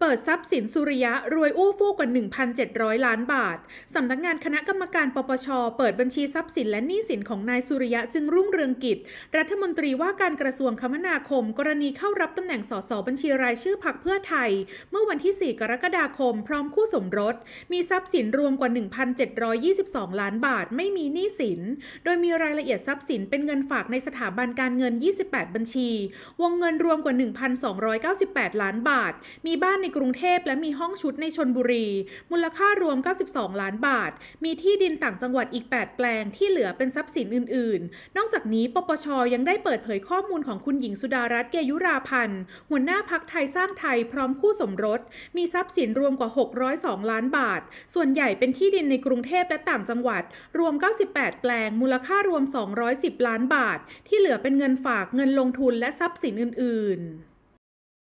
เปิดทรัพย์สินสุริยะรวยอู้ฟู่กว่า 1,700 ล้านบาท สำนักงานคณะกรรมการปปชเปิดบัญชีทรัพย์สินและหนี้สินของนายสุริยะจึงรุ่งเรืองกิจ รัฐมนตรีว่าการกระทรวงคมนาคม กรณีเข้ารับตำแหน่งสสบัญชีรายชื่อพรรคเพื่อไทย เมื่อวันที่ 4 กรกฎาคมพร้อมคู่สมรส มีทรัพย์สินรวมกว่า1,722 ล้านบาท ไม่มีหนี้สิน โดยมีรายละเอียดทรัพย์สินเป็นเงินฝากในสถาบันการเงิน 28 บัญชี วงเงินรวมกว่า 1,298 ล้านบาท มีบ้านในกรุงเทพและมีห้องชุดในชนบุรี มูลค่ารวม 92 ล้านบาท มีที่ดินต่างจังหวัดอีก 8 แปลงที่เหลือเป็นทรัพย์สินอื่น ๆ นอกจากนี้ปปชยังได้เปิดเผยข้อมูลของคุณหญิงสุดารัตน์เกยุราพันธ์หัวหน้าพักไทยสร้างไทยพร้อมคู่สมรสมีทรัพย์สินรวมกว่า 602 ล้านบาท ส่วนใหญ่เป็นที่ดินในกรุงเทพและต่างจังหวัดรวม 98 แปลง มูลค่ารวม 210 ล้านบาท ที่เหลือเป็นเงินฝากเงินลงทุนและทรัพย์สินอื่นๆ